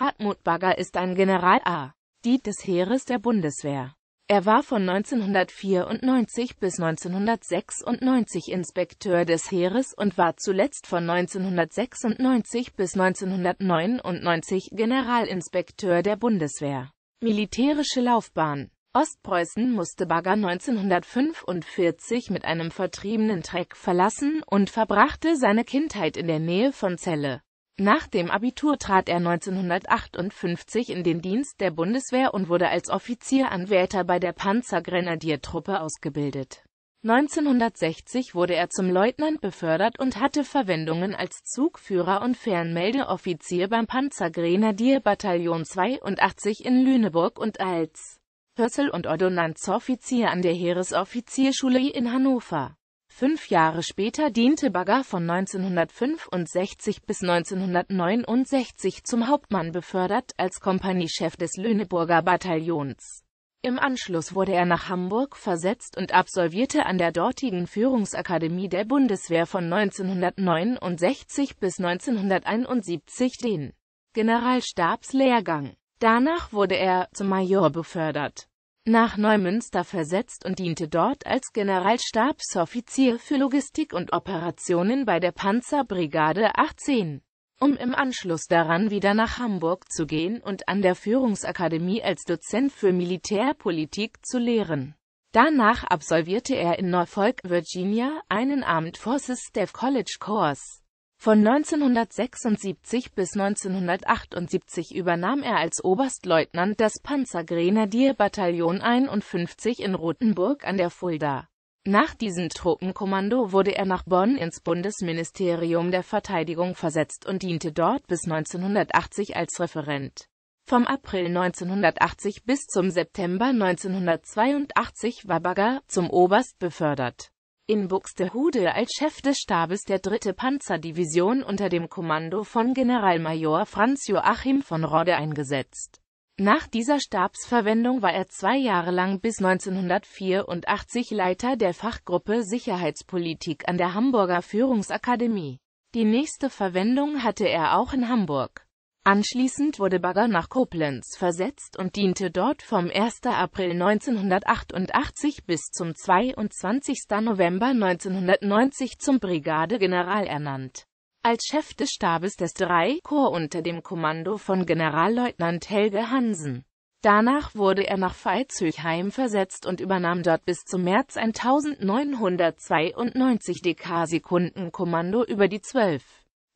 Hartmut Bagger ist ein General A. Diet des Heeres der Bundeswehr. Er war von 1994 bis 1996 Inspekteur des Heeres und war zuletzt von 1996 bis 1999 Generalinspekteur der Bundeswehr. Militärische Laufbahn Ostpreußen musste Bagger 1945 mit einem vertriebenen Treck verlassen und verbrachte seine Kindheit in der Nähe von Celle. Nach dem Abitur trat er 1958 in den Dienst der Bundeswehr und wurde als Offizieranwärter bei der Panzergrenadiertruppe ausgebildet. 1960 wurde er zum Leutnant befördert und hatte Verwendungen als Zugführer und Fernmeldeoffizier beim Panzergrenadierbataillon 82 in Lüneburg und als Pössl- und Ordonnanzoffizier an der Heeresoffizierschule in Hannover. Fünf Jahre später diente Bagger von 1965 bis 1969 zum Hauptmann befördert als Kompaniechef des Lüneburger Bataillons. Im Anschluss wurde er nach Hamburg versetzt und absolvierte an der dortigen Führungsakademie der Bundeswehr von 1969 bis 1971 den Generalstabslehrgang. Danach wurde er zum Major befördert nach Neumünster versetzt und diente dort als Generalstabsoffizier für Logistik und Operationen bei der Panzerbrigade 18, um im Anschluss daran wieder nach Hamburg zu gehen und an der Führungsakademie als Dozent für Militärpolitik zu lehren. Danach absolvierte er in Norfolk, Virginia, einen Armed Forces Staff College Course. Von 1976 bis 1978 übernahm er als Oberstleutnant das Panzergrenadierbataillon 51 in Rothenburg an der Fulda. Nach diesem Truppenkommando wurde er nach Bonn ins Bundesministerium der Verteidigung versetzt und diente dort bis 1980 als Referent. Vom April 1980 bis zum September 1982 war Bagger zum Oberst befördert in Buxtehude als Chef des Stabes der 3. Panzerdivision unter dem Kommando von Generalmajor Franz Joachim von Rode eingesetzt. Nach dieser Stabsverwendung war er zwei Jahre lang bis 1984 Leiter der Fachgruppe Sicherheitspolitik an der Hamburger Führungsakademie. Die nächste Verwendung hatte er auch in Hamburg. Anschließend wurde Bagger nach Koblenz versetzt und diente dort vom 1. April 1988 bis zum 22. November 1990 zum Brigadegeneral ernannt. Als Chef des Stabes des 3. Korps unter dem Kommando von Generalleutnant Helge Hansen. Danach wurde er nach Veitshöchheim versetzt und übernahm dort bis zum März 1992 dk sekundenkommando über die 12.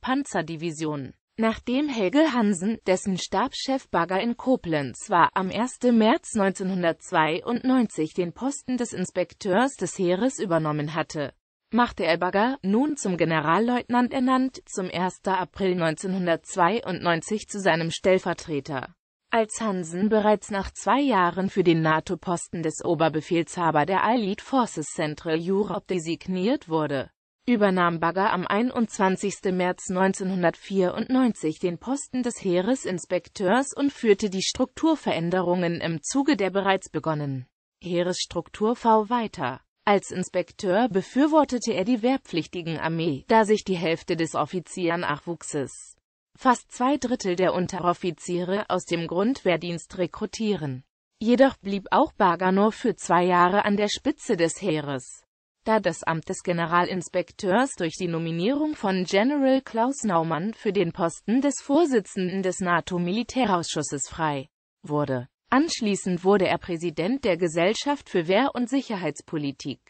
Panzerdivision. Nachdem Helge Hansen, dessen Stabschef Bagger in Koblenz war, am 1. März 1992 den Posten des Inspekteurs des Heeres übernommen hatte, machte er Bagger, nun zum Generalleutnant ernannt, zum 1. April 1992 zu seinem Stellvertreter. Als Hansen bereits nach zwei Jahren für den NATO-Posten des Oberbefehlshaber der Allied Forces Central Europe designiert wurde, übernahm Bagger am 21. März 1994 den Posten des Heeresinspekteurs und führte die Strukturveränderungen im Zuge der bereits begonnenen Heeresstruktur V weiter. Als Inspekteur befürwortete er die wehrpflichtigen Armee, da sich die Hälfte des Offiziernachwuchses, fast zwei Drittel der Unteroffiziere, aus dem Grundwehrdienst rekrutieren. Jedoch blieb auch Bagger nur für zwei Jahre an der Spitze des Heeres da das Amt des Generalinspekteurs durch die Nominierung von General Klaus Naumann für den Posten des Vorsitzenden des NATO-Militärausschusses frei wurde. Anschließend wurde er Präsident der Gesellschaft für Wehr- und Sicherheitspolitik,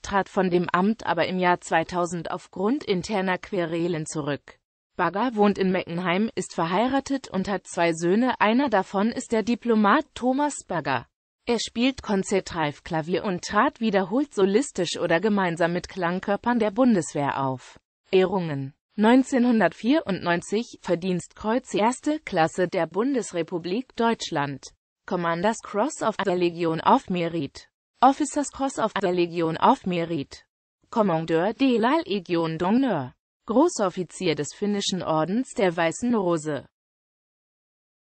trat von dem Amt aber im Jahr 2000 aufgrund interner Querelen zurück. Bagger wohnt in Meckenheim, ist verheiratet und hat zwei Söhne, einer davon ist der Diplomat Thomas Bagger. Er spielt konzertreif Klavier und trat wiederholt solistisch oder gemeinsam mit Klangkörpern der Bundeswehr auf. Ehrungen 1994 Verdienstkreuz Erste Klasse der Bundesrepublik Deutschland Commanders Cross of the Legion of Merit Officers Cross of the Legion of Merit Kommandeur de la Legion d'Honneur Großoffizier des finnischen Ordens der Weißen Rose